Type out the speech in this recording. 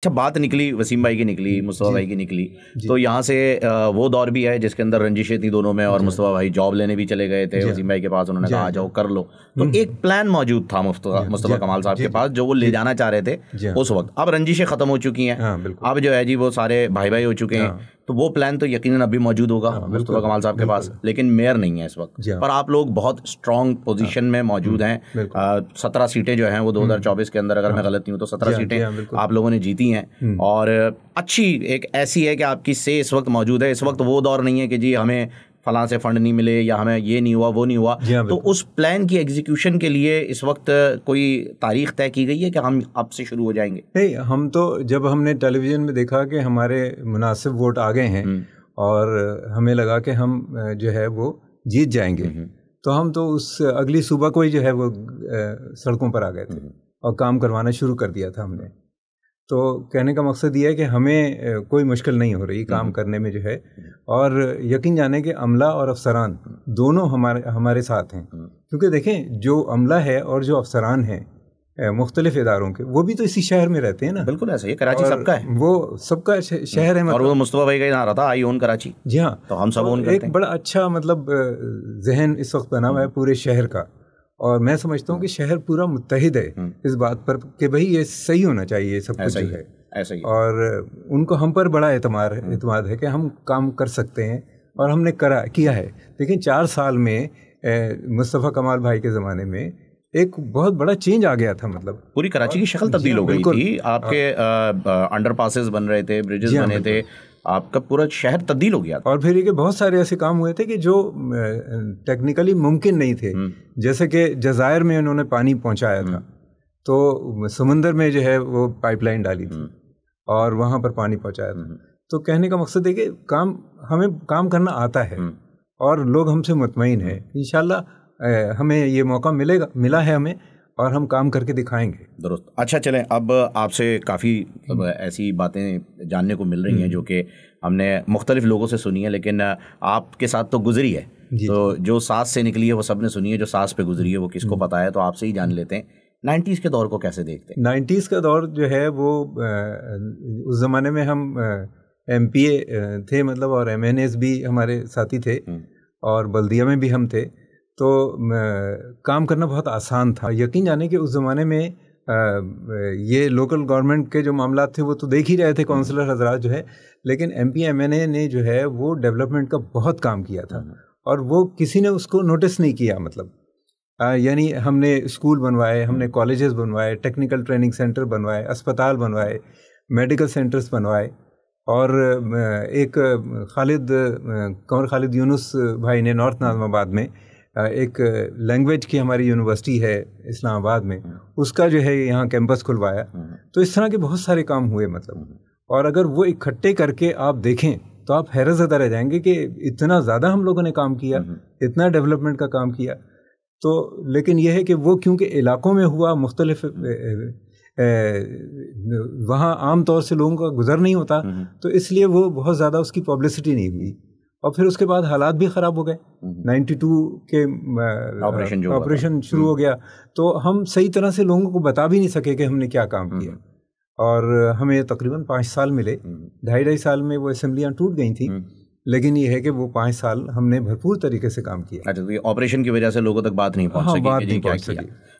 अच्छा बात निकली वसीम भाई की निकली मुस्तफ़ा भाई की निकली तो यहाँ से वो दौर भी है जिसके अंदर रंजिशें थी दोनों में और मुस्तफ़ा भाई जॉब लेने भी चले गए थे वसीम भाई के पास उन्होंने कहा आ जाओ कर लो तो हम्म। एक प्लान मौजूद था मुस्तफ़ा कमाल साहब के पास जो वो ले जाना चाह रहे थे उस वक्त अब रंजिशें ख़त्म हो चुकी हैं हाँ, अब जो है जी वो सारे भाई भाई हो चुके हैं हाँ। तो वो प्लान तो यकीनन अभी मौजूद होगा हाँ, मुस्तफ़ा कमाल साहब के पास लेकिन मेयर नहीं है इस वक्त हाँ। पर आप लोग बहुत स्ट्रांग हाँ। पोजीशन में मौजूद हम्म, हैं सत्रह सीटें जो हैं वो 2024 हम्म। के अंदर अगर मैं गलत नहीं हूँ तो सत्रह सीटें आप लोगों ने जीती हैं हम्म। और अच्छी एक ऐसी है कि आपकी से इस वक्त मौजूद है इस वक्त वो दौर नहीं है कि जी हमें फलां से फंड नहीं मिले या हमें ये नहीं हुआ वो नहीं हुआ हाँ, तो उस प्लान की एग्जीक्यूशन के लिए इस वक्त कोई तारीख तय की गई है कि हम अब से शुरू हो जाएंगे नहीं हम तो जब हमने टेलीविज़न में देखा कि हमारे मुनासिब वोट आ गए हैं हम्म। और हमें लगा कि हम जो है वो जीत जाएंगे हम्म, हम्म। तो हम तो उस अगली सुबह को ही जो है वो सड़कों पर आ गए थे और काम करवाना शुरू कर दिया था हमने तो कहने का मकसद ये है कि हमें कोई मुश्किल नहीं हो रही हम्म। काम करने में जो है और यकीन जाने कि अमला और अफसरान दोनों हमारे हमारे साथ हैं हम्म। क्योंकि देखें जो अमला है और जो अफसरान हैं मुख्तलिफ इदारों के वो भी तो इसी शहर में रहते हैं ना बिल्कुल ऐसे ही कराची सबका है वो सबका शहर है मतलब और वो मतलब। मुस्तफ़ा भाई का ही रहा था आई ओन कराची जी हाँ तो हम सब तो ओन करते एक हैं। बड़ा अच्छा मतलब जहन इस वक्त बना हुआ है पूरे शहर का और मैं समझता हूँ कि हाँ। शहर पूरा मुतहद है हाँ। इस बात पर कि भाई ये सही होना चाहिए सब कुछ है ऐसा ही और उनको हम पर बड़ा एतमाद हाँ। एतमाद है कि हम काम कर सकते हैं और हमने करा किया है लेकिन चार साल में मुस्तफ़ा कमाल भाई के ज़माने में एक बहुत बड़ा चेंज आ गया था मतलब पूरी कराची की शक्ल तब्दील हो गई थी आपके अंडर पासिस बन रहे थे ब्रिजेस बने थे आपका पूरा शहर तब्दील हो गया और फिर ये बहुत सारे ऐसे काम हुए थे कि जो टेक्निकली मुमकिन नहीं थे हम्म। जैसे कि जजायर में उन्होंने पानी पहुँचाया था हम्म। तो समंदर में जो है वो पाइपलाइन डाली थी हम्म। और वहाँ पर पानी पहुँचाया था तो कहने का मकसद है कि काम हमें काम करना आता है और लोग हमसे मुतमिन है इन हमें ये मौका मिलेगा मिला है हमें और हम काम करके दिखाएंगे दुरुस्त अच्छा चलें अब आपसे काफ़ी मतलब ऐसी बातें जानने को मिल रही हैं हम्म। जो कि हमने मुख्तलिफ लोगों से सुनी है लेकिन आपके साथ तो गुजरी है तो जो सास से निकली है वो सब ने सुनी है जो सास पे गुजरी है वो किसको हम्म। पता है तो आपसे ही जान लेते हैं नाइन्टीज़ के दौर को कैसे देखते हैं नाइन्टीज़ का दौर जो है वो उस ज़माने में हम एम थे मतलब और एम भी हमारे साथी थे हम्म। और बल्दिया में भी हम थे तो काम करना बहुत आसान था यकीन जाने कि उस ज़माने में ये लोकल गवर्नमेंट के जो मामला थे वो तो देख ही रहे थे काउंसलर हम्म। हजरात जो है लेकिन M P M N A ने जो है वो डेवलपमेंट का बहुत काम किया था हम्म। और वो किसी ने उसको नोटिस नहीं किया मतलब यानी हमने स्कूल बनवाए हमने कॉलेजेस हम्म। बनवाए टेक्निकल ट्रेनिंग सेंटर बनवाए अस्पताल बनवाए मेडिकल सेंटर्स बनवाए और एक खालिद कंवर खालिद यूनुस भाई ने नॉर्थ नाजमाबाद में एक लैंग्वेज की हमारी यूनिवर्सिटी है इस्लामाबाद में उसका जो है यहाँ कैंपस खुलवाया तो इस तरह के बहुत सारे काम हुए मतलब और अगर वो इकट्ठे करके आप देखें तो आप हैरत ज़्यादा रह जाएंगे कि इतना ज़्यादा हम लोगों ने काम किया इतना डेवलपमेंट का काम किया तो लेकिन यह है कि वो क्योंकि इलाकों में हुआ मुख्तलफ वहाँ आम तौर से लोगों का गुजर नहीं होता तो इसलिए वो बहुत ज़्यादा उसकी पब्लिसिटी नहीं हुई और फिर उसके बाद हालात भी ख़राब हो गए 92 हम्म। के ऑपरेशन ऑपरेशन शुरू हो हम्म। गया तो हम सही तरह से लोगों को बता भी नहीं सके कि हमने क्या काम किया हम्म। और हमें तकरीबन पाँच साल मिले ढाई ढाई साल में वो असम्बलियाँ टूट गई थी लेकिन ये है कि वो पाँच साल हमने भरपूर तरीके से काम किया अच्छा तो ये ऑपरेशन की वजह से लोगों तक बात नहीं पहुँच हाँ, बात नहीं पहुँच सकी